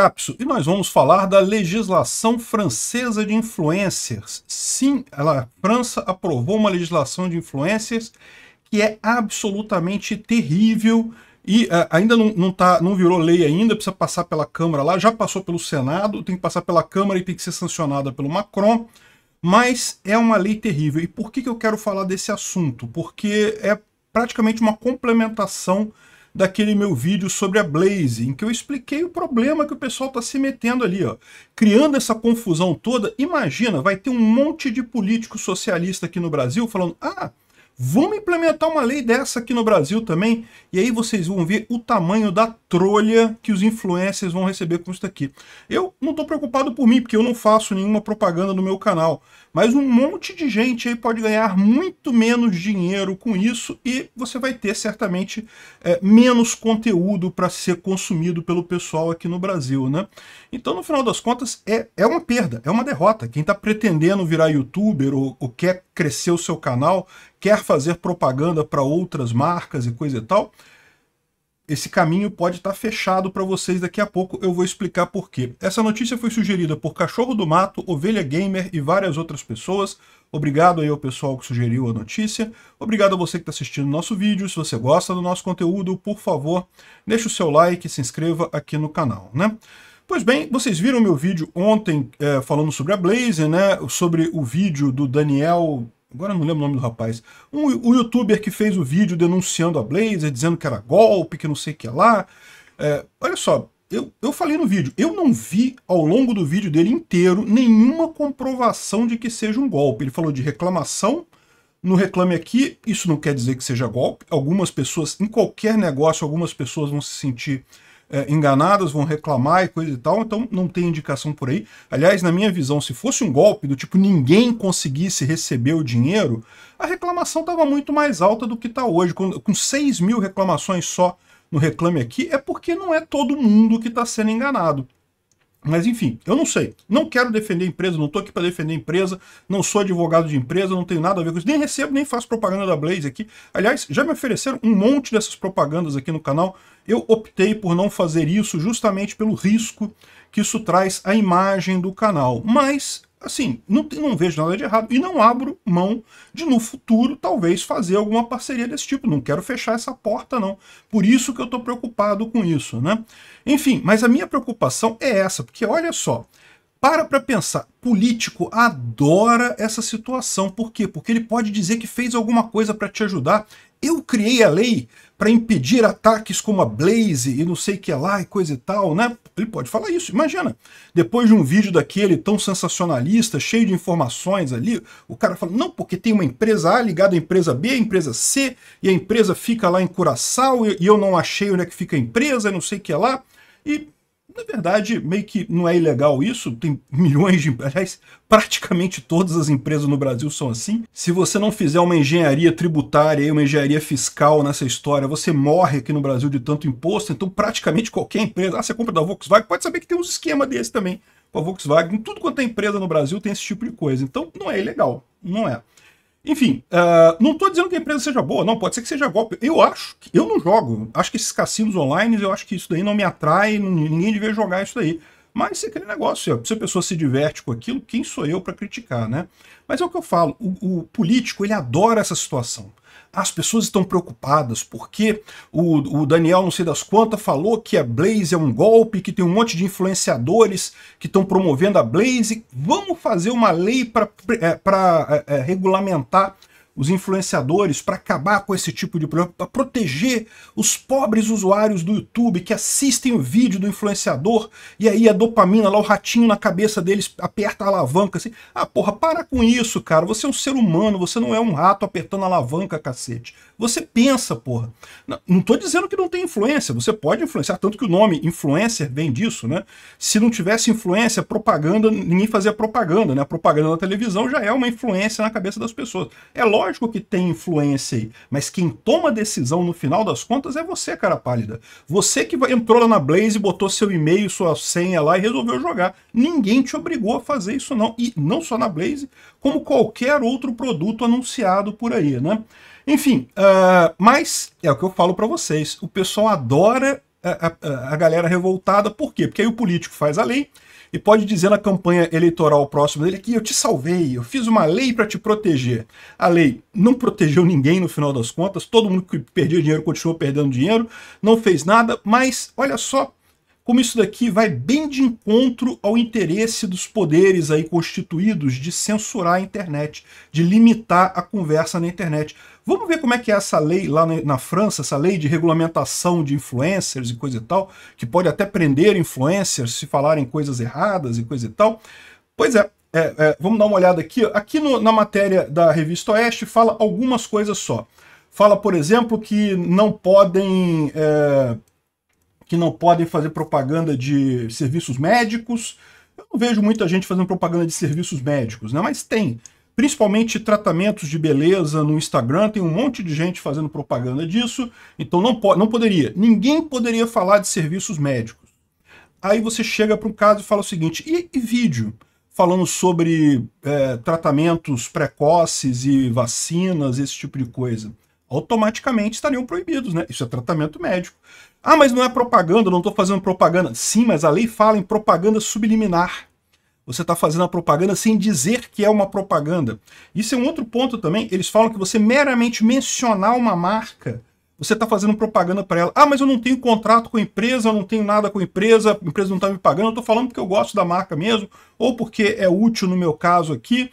Capso, e nós vamos falar da legislação francesa de influencers. Sim, ela, a França aprovou uma legislação de influencers que é absolutamente terrível e uh, ainda não, não, tá, não virou lei ainda, precisa passar pela Câmara lá, já passou pelo Senado, tem que passar pela Câmara e tem que ser sancionada pelo Macron, mas é uma lei terrível. E por que, que eu quero falar desse assunto? Porque é praticamente uma complementação daquele meu vídeo sobre a Blaze, em que eu expliquei o problema que o pessoal está se metendo ali, ó. Criando essa confusão toda, imagina, vai ter um monte de político socialista aqui no Brasil falando, ah, Vamos implementar uma lei dessa aqui no Brasil também, e aí vocês vão ver o tamanho da trolha que os influencers vão receber com isso daqui. Eu não estou preocupado por mim, porque eu não faço nenhuma propaganda no meu canal, mas um monte de gente aí pode ganhar muito menos dinheiro com isso e você vai ter certamente é, menos conteúdo para ser consumido pelo pessoal aqui no Brasil, né? Então, no final das contas, é, é uma perda, é uma derrota. Quem está pretendendo virar youtuber ou, ou quer crescer o seu canal, quer fazer propaganda para outras marcas e coisa e tal, esse caminho pode estar tá fechado para vocês daqui a pouco, eu vou explicar por quê. Essa notícia foi sugerida por Cachorro do Mato, Ovelha Gamer e várias outras pessoas. Obrigado aí ao pessoal que sugeriu a notícia. Obrigado a você que está assistindo o nosso vídeo. Se você gosta do nosso conteúdo, por favor, deixe o seu like e se inscreva aqui no canal, né? Pois bem, vocês viram meu vídeo ontem é, falando sobre a Blaze, né? Sobre o vídeo do Daniel Agora não lembro o nome do rapaz. Um, o youtuber que fez o vídeo denunciando a Blazer, dizendo que era golpe, que não sei o que lá. É, olha só, eu, eu falei no vídeo, eu não vi ao longo do vídeo dele inteiro nenhuma comprovação de que seja um golpe. Ele falou de reclamação, no Reclame Aqui, isso não quer dizer que seja golpe. Algumas pessoas, em qualquer negócio, algumas pessoas vão se sentir é, enganadas, vão reclamar e coisa e tal, então não tem indicação por aí. Aliás, na minha visão, se fosse um golpe do tipo ninguém conseguisse receber o dinheiro, a reclamação estava muito mais alta do que está hoje. Com, com 6 mil reclamações só no Reclame Aqui, é porque não é todo mundo que está sendo enganado. Mas enfim, eu não sei. Não quero defender empresa, não estou aqui para defender empresa, não sou advogado de empresa, não tenho nada a ver com isso, nem recebo, nem faço propaganda da Blaze aqui. Aliás, já me ofereceram um monte dessas propagandas aqui no canal. Eu optei por não fazer isso justamente pelo risco que isso traz à imagem do canal. Mas assim, não, não vejo nada de errado. E não abro mão de, no futuro, talvez fazer alguma parceria desse tipo. Não quero fechar essa porta, não. Por isso que eu estou preocupado com isso, né? Enfim, mas a minha preocupação é essa, porque olha só, para para pensar, político adora essa situação. Por quê? Porque ele pode dizer que fez alguma coisa para te ajudar. Eu criei a lei para impedir ataques como a Blaze e não sei o que lá e coisa e tal, né? Ele pode falar isso. Imagina, depois de um vídeo daquele tão sensacionalista, cheio de informações ali, o cara fala: "Não, porque tem uma empresa A ligada à empresa B, à empresa C, e a empresa fica lá em Curaçao e eu não achei onde é que fica a empresa, e não sei o que lá". E na verdade, meio que não é ilegal isso, tem milhões de. empresas praticamente todas as empresas no Brasil são assim. Se você não fizer uma engenharia tributária, uma engenharia fiscal nessa história, você morre aqui no Brasil de tanto imposto, então praticamente qualquer empresa. Ah, você compra da Volkswagen, pode saber que tem uns esquema desse também. Com a Volkswagen, tudo quanto é empresa no Brasil tem esse tipo de coisa. Então não é ilegal, não é. Enfim, uh, não estou dizendo que a empresa seja boa, não, pode ser que seja golpe. Eu acho que eu não jogo. Acho que esses cassinos online, eu acho que isso daí não me atrai, ninguém deveria jogar isso daí. Mas se é aquele negócio, se a pessoa se diverte com aquilo, quem sou eu para criticar, né? Mas é o que eu falo, o, o, político, ele adora essa situação. As pessoas estão preocupadas porque o, o Daniel, não sei das quantas, falou que a Blaze é um golpe, que tem um monte de influenciadores que estão promovendo a Blaze. Vamos fazer uma lei para é, é, é, regulamentar os influenciadores para acabar com esse tipo de problema, para proteger os pobres usuários do YouTube que assistem o vídeo do influenciador e aí a dopamina lá, o ratinho na cabeça deles aperta a alavanca assim. Ah, porra, para com isso, cara. Você é um ser humano, você não é um rato apertando a alavanca, cacete. Você pensa, porra. Não estou dizendo que não tem influência, você pode influenciar, tanto que o nome influencer vem disso, né? Se não tivesse influência, propaganda, ninguém fazia propaganda, né? A propaganda na televisão já é uma influência na cabeça das pessoas. É lógico que tem influência aí, mas quem toma a decisão no final das contas é você, cara pálida. Você que entrou lá na Blaze, botou seu e-mail, sua senha lá e resolveu jogar. Ninguém te obrigou a fazer isso não. E não só na Blaze, como qualquer outro produto anunciado por aí, né? Enfim, uh, ah, mas é o que eu falo para vocês: o pessoal adora a, eh, a, a, galera revoltada, por quê? Porque aí o político faz a lei e pode dizer na campanha eleitoral próxima dele que eu te salvei, eu fiz uma lei para te proteger. A lei não protegeu ninguém no final das contas, todo mundo que perdia dinheiro continuou perdendo dinheiro, não fez nada, mas olha só como isso daqui vai bem de encontro ao interesse dos poderes aí constituídos de censurar a internet, de limitar a conversa na internet. Vamos ver como é que é essa lei lá na França, essa lei de regulamentação de influencers e coisa e tal, que pode até prender influencers se falarem coisas erradas e coisa e tal. Pois é, é, é vamos dar uma olhada aqui. Aqui no, na matéria da revista Oeste fala algumas coisas só. Fala, por exemplo, que não podem é, que não podem fazer propaganda de serviços médicos. Eu não vejo muita gente fazendo propaganda de serviços médicos, né? mas tem. Principalmente tratamentos de beleza no Instagram, tem um monte de gente fazendo propaganda disso, então não, po não poderia. Ninguém poderia falar de serviços médicos. Aí você chega para um caso e fala o seguinte, e, e vídeo? Falando sobre é, tratamentos precoces e vacinas, esse tipo de coisa automaticamente estariam proibidos, né? Isso é tratamento médico. Ah, mas não é propaganda, eu não estou fazendo propaganda. Sim, mas a lei fala em propaganda subliminar. Você está fazendo a propaganda sem dizer que é uma propaganda. Isso é um outro ponto também. Eles falam que você meramente mencionar uma marca, você está fazendo propaganda para ela. Ah, mas eu não tenho contrato com a empresa, eu não tenho nada com a empresa, a empresa não está me pagando, eu estou falando porque eu gosto da marca mesmo, ou porque é útil no meu caso aqui.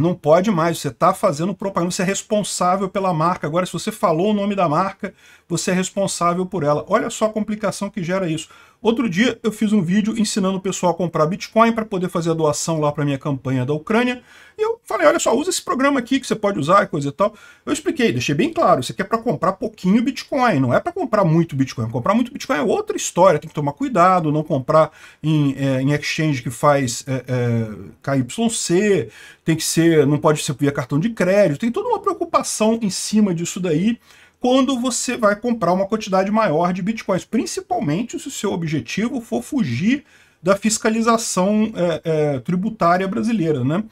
Não pode mais, você está fazendo propaganda, você é responsável pela marca. Agora, se você falou o nome da marca, você é responsável por ela. Olha só a complicação que gera isso. Outro dia eu fiz um vídeo ensinando o pessoal a comprar Bitcoin para poder fazer a doação lá para minha campanha da Ucrânia. E eu falei, olha só, usa esse programa aqui que você pode usar, coisa e tal. Eu expliquei, deixei bem claro, isso aqui é para comprar pouquinho Bitcoin, não é para comprar muito Bitcoin. Comprar muito Bitcoin é outra história, tem que tomar cuidado, não comprar em, é, em exchange que faz é, eh, é, eh, KYC, tem que ser, não pode ser via cartão de crédito, tem toda uma preocupação em cima disso daí quando você vai comprar uma quantidade maior de bitcoins, principalmente se o seu objetivo for fugir da fiscalização é, é, tributária brasileira, né?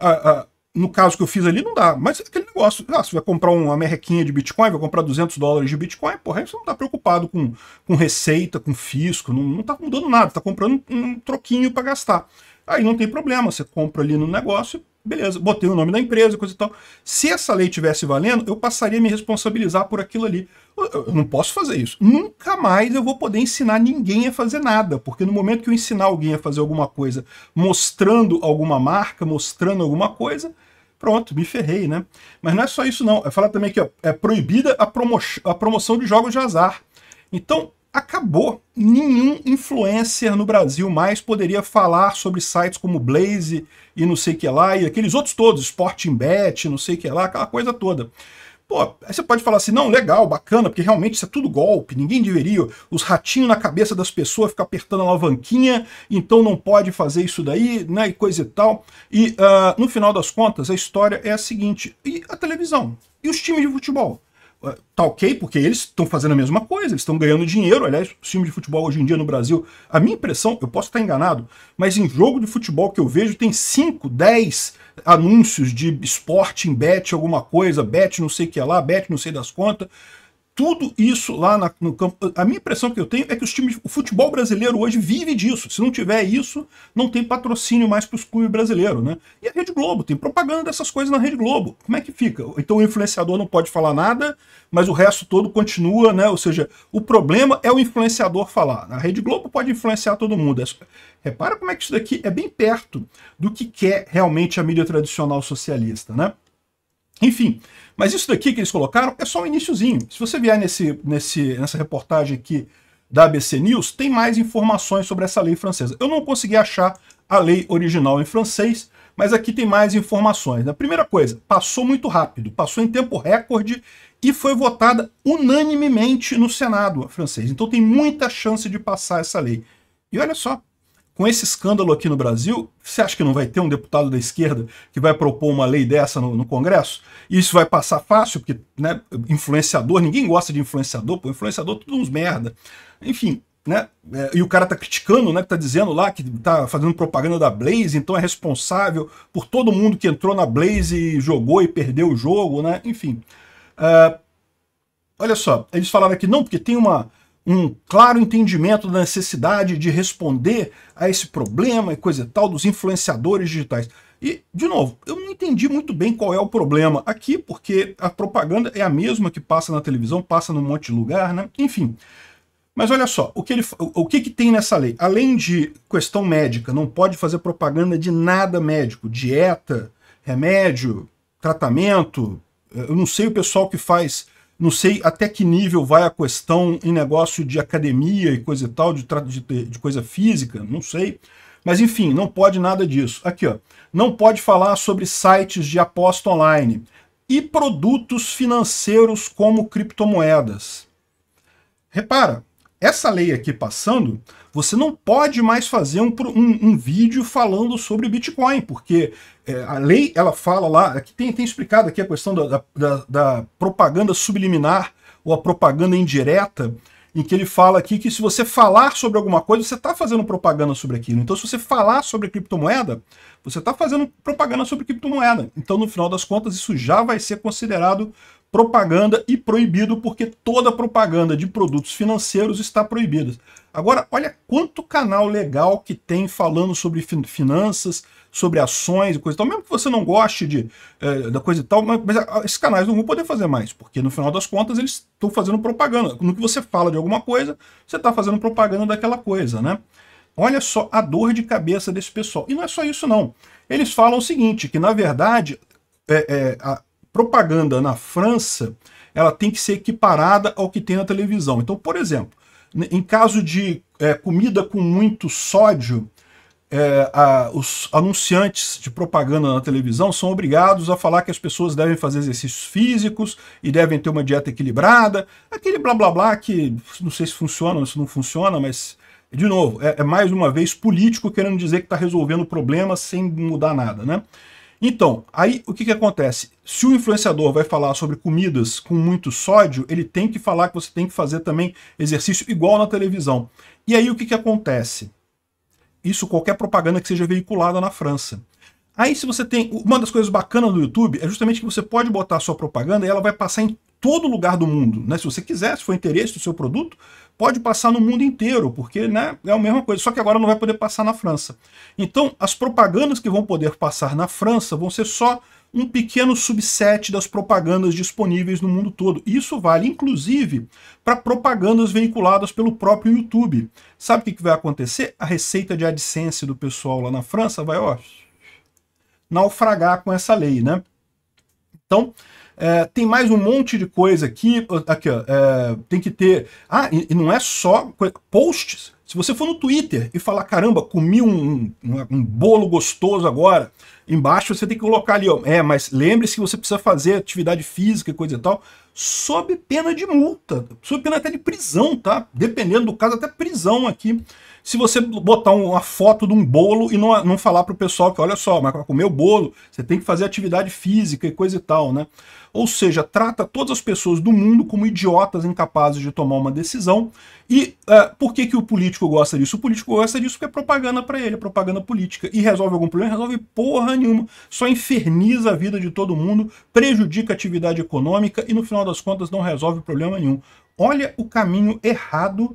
Ah, ah, no caso que eu fiz ali, não dá. Mas aquele negócio, ah, você vai comprar uma merrequinha de Bitcoin, vai comprar 200 dólares de Bitcoin, porra, aí você não está preocupado com, com receita, com fisco, não, está mudando nada, está comprando um troquinho para gastar. Aí não tem problema, você compra ali no negócio Beleza, botei o nome da empresa, coisa e tal. Se essa lei tivesse valendo, eu passaria a me responsabilizar por aquilo ali. Eu, não posso fazer isso. Nunca mais eu vou poder ensinar ninguém a fazer nada, porque no momento que eu ensinar alguém a fazer alguma coisa, mostrando alguma marca, mostrando alguma coisa, pronto, me ferrei, né? Mas não é só isso não. É falar também que é proibida a, promo a promoção de jogos de azar. Então, acabou. Nenhum influencer no Brasil mais poderia falar sobre sites como Blaze e não sei que lá, e aqueles outros todos, Sporting Bet, não sei que lá, aquela coisa toda. Pô, aí você pode falar assim, não, legal, bacana, porque realmente isso é tudo golpe, ninguém deveria, os ratinhos na cabeça das pessoas ficar apertando a alavanquinha, então não pode fazer isso daí, né, e coisa e tal. E uh, no final das contas, a história é a seguinte, e a televisão? E os times de futebol? tá ok, porque eles estão fazendo a mesma coisa, eles estão ganhando dinheiro. Aliás, os times de futebol hoje em dia no Brasil, a minha impressão, eu posso estar enganado, mas em jogo de futebol que eu vejo tem 5, 10 anúncios de esporte em bet, alguma coisa, bet não sei o que é lá, bet não sei das contas tudo isso lá na, no campo. A minha impressão que eu tenho é que os times, o futebol brasileiro hoje vive disso. Se não tiver isso, não tem patrocínio mais para os clubes brasileiros, né? E a Rede Globo tem propaganda dessas coisas na Rede Globo. Como é que fica? Então o influenciador não pode falar nada, mas o resto todo continua, né? Ou seja, o problema é o influenciador falar. A Rede Globo pode influenciar todo mundo. Repara como é que isso daqui é bem perto do que quer realmente a mídia tradicional socialista, né? Enfim, mas isso daqui que eles colocaram é só um iníciozinho. Se você vier nesse, nesse, nessa reportagem aqui da ABC News, tem mais informações sobre essa lei francesa. Eu não consegui achar a lei original em francês, mas aqui tem mais informações. A né? primeira coisa, passou muito rápido, passou em tempo recorde e foi votada unanimemente no Senado francês. Então tem muita chance de passar essa lei. E olha só, com esse escândalo aqui no Brasil, você acha que não vai ter um deputado da esquerda que vai propor uma lei dessa no, no Congresso? E isso vai passar fácil, porque né, influenciador, ninguém gosta de influenciador, pô, influenciador é tudo uns merda. Enfim, né? É, e o cara tá criticando, né? Que tá dizendo lá que tá fazendo propaganda da Blaze, então é responsável por todo mundo que entrou na Blaze e jogou e perdeu o jogo, né? Enfim. É, olha só, eles falaram aqui, não, porque tem uma um claro entendimento da necessidade de responder a esse problema e coisa e tal dos influenciadores digitais. E, de novo, eu não entendi muito bem qual é o problema aqui, porque a propaganda é a mesma que passa na televisão, passa num monte de lugar, né? Enfim. Mas olha só, o que, ele, o, o que, que tem nessa lei? Além de questão médica, não pode fazer propaganda de nada médico, dieta, remédio, tratamento. Eh, eu não sei o pessoal que faz não sei até que nível vai a questão em negócio de academia e coisa e tal, de, de, de coisa física, não sei. Mas enfim, não pode nada disso. Aqui, ó. Não pode falar sobre sites de aposta online e produtos financeiros como criptomoedas. Repara, essa lei aqui passando, você não pode mais fazer um, um, um vídeo falando sobre Bitcoin, porque é, a lei ela fala lá, aqui tem, tem explicado aqui a questão da, da, da propaganda subliminar ou a propaganda indireta, em que ele fala aqui que se você falar sobre alguma coisa, você está fazendo propaganda sobre aquilo. Então, se você falar sobre criptomoeda, você está fazendo propaganda sobre criptomoeda. Então, no final das contas, isso já vai ser considerado propaganda e proibido, porque toda propaganda de produtos financeiros está proibida. Agora, olha quanto canal legal que tem falando sobre finanças, sobre ações e coisa e tal. Mesmo que você não goste de, é, da coisa e tal, mas, mas, ah, esses canais não vão poder fazer mais, porque no final das contas eles estão fazendo propaganda. No que você fala de alguma coisa, você está fazendo propaganda daquela coisa, né? Olha só a dor de cabeça desse pessoal. E não é só isso, não. Eles falam o seguinte, que na verdade é, é, a, propaganda na França ela tem que ser equiparada ao que tem na televisão. Então, por exemplo, em caso de é, comida com muito sódio, é, a, os anunciantes de propaganda na televisão são obrigados a falar que as pessoas devem fazer exercícios físicos e devem ter uma dieta equilibrada, aquele blá blá blá que não sei se funciona ou se não funciona, mas de novo, é, é mais uma vez político querendo dizer que está resolvendo o problema sem mudar nada, né? Então, aí o que, que acontece? Se o influenciador vai falar sobre comidas com muito sódio, ele tem que falar que você tem que fazer também exercício igual na televisão. E aí o que, que acontece? Isso qualquer propaganda que seja veiculada na França. Aí se você tem... Uma das coisas bacanas do YouTube é justamente que você pode botar a sua propaganda e ela vai passar em todo lugar do mundo. Né? Se você quiser, se for interesse do seu produto, pode passar no mundo inteiro, porque né, é a mesma coisa. Só que agora não vai poder passar na França. Então, as propagandas que vão poder passar na França vão ser só um pequeno subset das propagandas disponíveis no mundo todo. Isso vale, inclusive, para propagandas veiculadas pelo próprio YouTube. Sabe o que, que vai acontecer? A receita de AdSense do pessoal lá na França vai, ó, naufragar com essa lei, né? Então, é, tem mais um monte de coisa aqui. Aqui, ó. É, tem que ter. Ah, e, não é só posts. Se você for no Twitter e falar, caramba, comi um, um, um bolo gostoso agora, embaixo você tem que colocar ali, ó. É, mas lembre-se que você precisa fazer atividade física e coisa e tal, sob pena de multa, sob pena até de prisão, tá? Dependendo do caso, até prisão aqui se você botar uma foto de um bolo e não, não falar para o pessoal que, olha só, mas para comer o bolo, você tem que fazer atividade física e coisa e tal, né? Ou seja, trata todas as pessoas do mundo como idiotas incapazes de tomar uma decisão. E uh, por que, que o político gosta disso? O político gosta disso porque é propaganda para ele, é propaganda política. E resolve algum problema? Resolve porra nenhuma. Só inferniza a vida de todo mundo, prejudica a atividade econômica e no final das contas não resolve problema nenhum. Olha o caminho errado